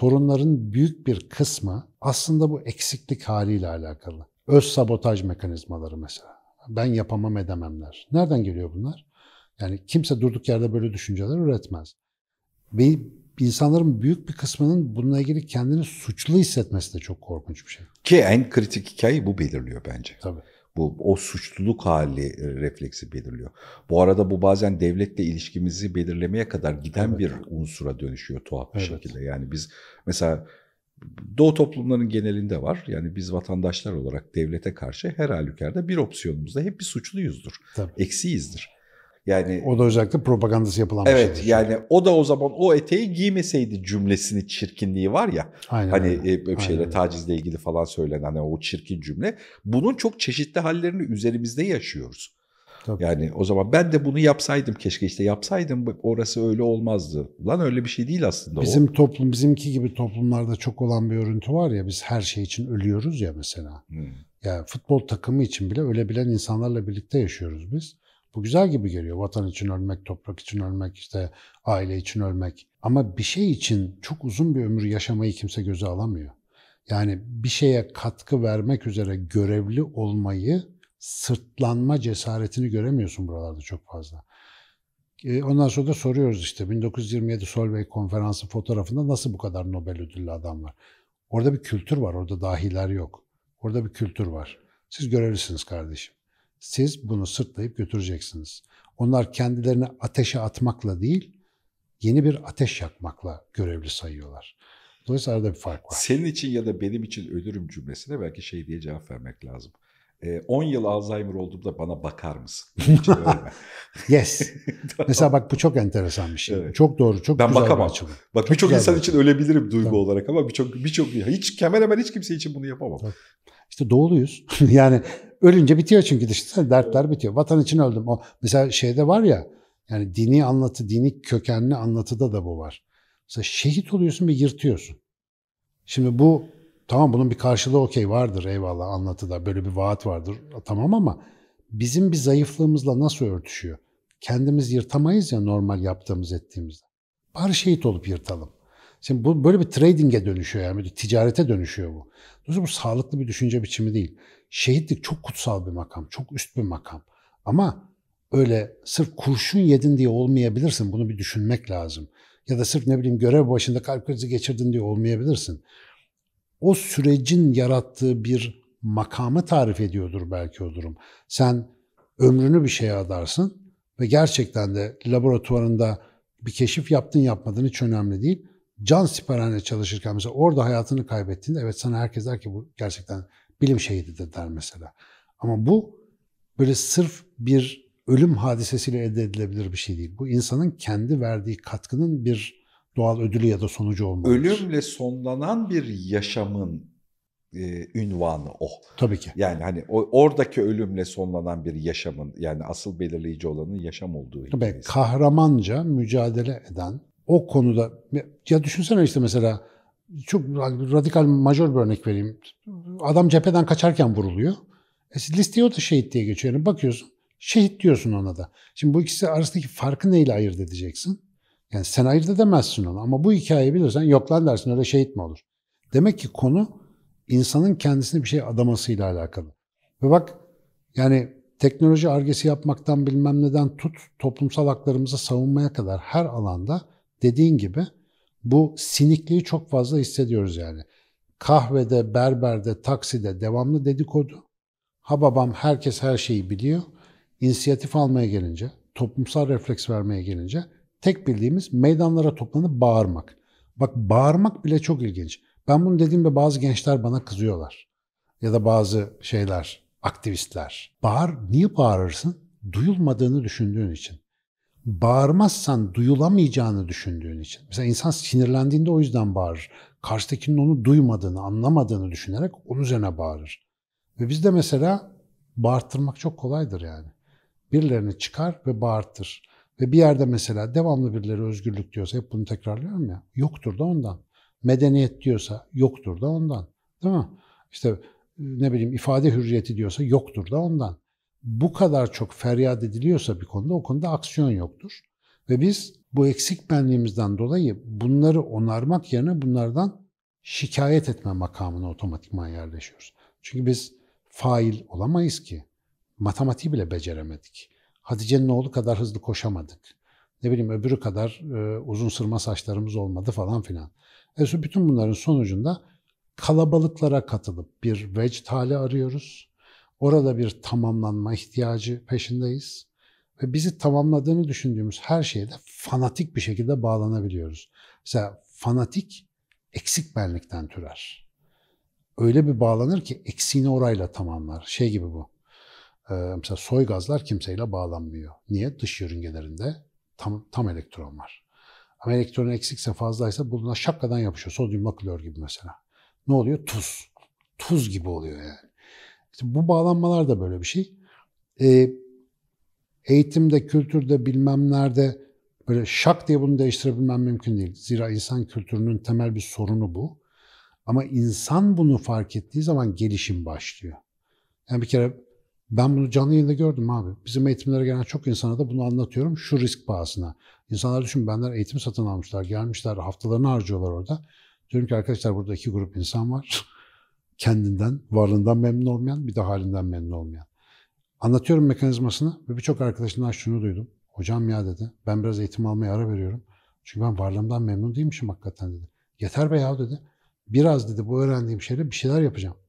Sorunların büyük bir kısmı aslında bu eksiklik haliyle alakalı. Öz sabotaj mekanizmaları mesela. Ben yapamam edememler. Nereden geliyor bunlar? Yani kimse durduk yerde böyle düşünceler üretmez. Ve insanların büyük bir kısmının bununla ilgili kendini suçlu hissetmesi de çok korkunç bir şey. Ki en kritik hikaye bu belirliyor bence. Tabii. Bu o suçluluk hali e, refleksi belirliyor. Bu arada bu bazen devletle ilişkimizi belirlemeye kadar giden evet. bir unsura dönüşüyor tuhaf bir evet. şekilde. Yani biz mesela Doğu toplumlarının genelinde var. Yani biz vatandaşlar olarak devlete karşı her halükarda bir opsiyonumuzda hep bir suçluyuzdur. Tabii. Eksiyizdir. Yani o da özellikle propagandası yapılan evet, bir Evet şey. yani o da o zaman o eteği giymeseydi cümlesini çirkinliği var ya. Aynen hani öyle. E, şeyle Aynen. tacizle ilgili falan söylenen hani o çirkin cümle. Bunun çok çeşitli hallerini üzerimizde yaşıyoruz. Tabii. Yani o zaman ben de bunu yapsaydım keşke işte yapsaydım orası öyle olmazdı. Lan öyle bir şey değil aslında Bizim o. toplum bizimki gibi toplumlarda çok olan bir örüntü var ya biz her şey için ölüyoruz ya mesela. Hmm. Ya yani futbol takımı için bile ölebilen insanlarla birlikte yaşıyoruz biz. Bu güzel gibi geliyor. Vatan için ölmek, toprak için ölmek, işte aile için ölmek. Ama bir şey için çok uzun bir ömür yaşamayı kimse göze alamıyor. Yani bir şeye katkı vermek üzere görevli olmayı sırtlanma cesaretini göremiyorsun buralarda çok fazla. E, ondan sonra da soruyoruz işte 1927 Solvay Konferansı fotoğrafında nasıl bu kadar Nobel ödüllü adam var? Orada bir kültür var, orada dahiler yok. Orada bir kültür var. Siz görevlisiniz kardeşim siz bunu sırtlayıp götüreceksiniz. Onlar kendilerini ateşe atmakla değil, yeni bir ateş yakmakla görevli sayıyorlar. Dolayısıyla arada bir fark var. Senin için ya da benim için ölürüm cümlesine belki şey diye cevap vermek lazım. 10 ee, yıl Alzheimer olduğumda bana bakar mısın? yes. Mesela bak bu çok enteresan bir şey. Evet. Çok doğru, çok ben güzel bakamam. bir açılım. Bak birçok insan bir için ölebilirim duygu Tabii. olarak ama birçok birçok hiç hemen hemen hiç kimse için bunu yapamam. İşte doğuluyuz. yani ölünce bitiyor çünkü işte dertler bitiyor. Vatan için öldüm. O mesela şeyde var ya yani dini anlatı, dini kökenli anlatıda da bu var. Mesela şehit oluyorsun ve yırtıyorsun. Şimdi bu tamam bunun bir karşılığı okey vardır eyvallah anlatıda böyle bir vaat vardır tamam ama bizim bir zayıflığımızla nasıl örtüşüyor? Kendimiz yırtamayız ya normal yaptığımız ettiğimizde. Bari şehit olup yırtalım. Şimdi bu böyle bir trading'e dönüşüyor yani, bir ticarete dönüşüyor bu. Dolayısıyla bu sağlıklı bir düşünce biçimi değil. Şehitlik çok kutsal bir makam, çok üst bir makam. Ama öyle sırf kurşun yedin diye olmayabilirsin, bunu bir düşünmek lazım. Ya da sırf ne bileyim görev başında kalp krizi geçirdin diye olmayabilirsin o sürecin yarattığı bir makamı tarif ediyordur belki o durum. Sen ömrünü bir şeye adarsın ve gerçekten de laboratuvarında bir keşif yaptın yapmadın hiç önemli değil. Can siperhane çalışırken mesela orada hayatını kaybettiğinde evet sana herkes der ki bu gerçekten bilim şehididir der mesela. Ama bu böyle sırf bir ölüm hadisesiyle elde edilebilir bir şey değil. Bu insanın kendi verdiği katkının bir doğal ödülü ya da sonucu olmalıdır. Ölümle sonlanan bir yaşamın e, ünvanı o. Tabii ki. Yani hani o, oradaki ölümle sonlanan bir yaşamın yani asıl belirleyici olanın yaşam olduğu. Tabii hikayesi. kahramanca mücadele eden o konuda ya düşünsene işte mesela çok radikal majör bir örnek vereyim. Adam cepheden kaçarken vuruluyor. E, listeye o da şehit diye geçiyor. Yani bakıyorsun şehit diyorsun ona da. Şimdi bu ikisi arasındaki farkı neyle ayırt edeceksin? Yani sen ayırt edemezsin onu ama bu hikayeyi bilirsen yoklar dersin öyle şehit mi olur? Demek ki konu insanın kendisini bir şey adamasıyla alakalı. Ve bak yani teknoloji argesi yapmaktan bilmem neden tut toplumsal haklarımızı savunmaya kadar her alanda dediğin gibi bu sinikliği çok fazla hissediyoruz yani. Kahvede, berberde, takside devamlı dedikodu. Ha babam herkes her şeyi biliyor. İnisiyatif almaya gelince, toplumsal refleks vermeye gelince Tek bildiğimiz meydanlara toplanıp bağırmak. Bak bağırmak bile çok ilginç. Ben bunu dediğimde bazı gençler bana kızıyorlar. Ya da bazı şeyler, aktivistler. Bağır, niye bağırırsın? Duyulmadığını düşündüğün için. Bağırmazsan duyulamayacağını düşündüğün için. Mesela insan sinirlendiğinde o yüzden bağırır. Karşıdakinin onu duymadığını, anlamadığını düşünerek onun üzerine bağırır. Ve bizde mesela bağırtırmak çok kolaydır yani. Birilerini çıkar ve bağırtır. Ve bir yerde mesela devamlı birileri özgürlük diyorsa, hep bunu tekrarlıyorum ya, yoktur da ondan. Medeniyet diyorsa yoktur da ondan. Değil mi? İşte ıı, ne bileyim ifade hürriyeti diyorsa yoktur da ondan. Bu kadar çok feryat ediliyorsa bir konuda o konuda aksiyon yoktur. Ve biz bu eksik benliğimizden dolayı bunları onarmak yerine bunlardan şikayet etme makamına otomatikman yerleşiyoruz. Çünkü biz fail olamayız ki. Matematiği bile beceremedik. Hatice'nin oğlu kadar hızlı koşamadık. Ne bileyim öbürü kadar e, uzun sırma saçlarımız olmadı falan filan. E, bütün bunların sonucunda kalabalıklara katılıp bir vecd hali arıyoruz. Orada bir tamamlanma ihtiyacı peşindeyiz. Ve bizi tamamladığını düşündüğümüz her şeye de fanatik bir şekilde bağlanabiliyoruz. Mesela fanatik eksik benlikten türer. Öyle bir bağlanır ki eksiğini orayla tamamlar. Şey gibi bu mesela soy gazlar kimseyle bağlanmıyor. Niye? Dış yörüngelerinde tam, tam elektron var. Ama elektron eksikse fazlaysa buna şapkadan yapışıyor. Sodyum klor gibi mesela. Ne oluyor? Tuz. Tuz gibi oluyor yani. İşte bu bağlanmalar da böyle bir şey. E, eğitimde, kültürde, bilmem nerede böyle şak diye bunu değiştirebilmem mümkün değil. Zira insan kültürünün temel bir sorunu bu. Ama insan bunu fark ettiği zaman gelişim başlıyor. Yani bir kere ben bunu canlı yayında gördüm abi. Bizim eğitimlere gelen çok insana da bunu anlatıyorum şu risk pahasına. İnsanlar düşün benler eğitim satın almışlar, gelmişler, haftalarını harcıyorlar orada. Diyorum ki arkadaşlar burada iki grup insan var. Kendinden, varlığından memnun olmayan, bir de halinden memnun olmayan. Anlatıyorum mekanizmasını ve birçok arkadaşından şunu duydum. Hocam ya dedi, ben biraz eğitim almaya ara veriyorum. Çünkü ben varlığımdan memnun değilmişim hakikaten dedi. Yeter be ya dedi. Biraz dedi bu öğrendiğim şeyle bir şeyler yapacağım.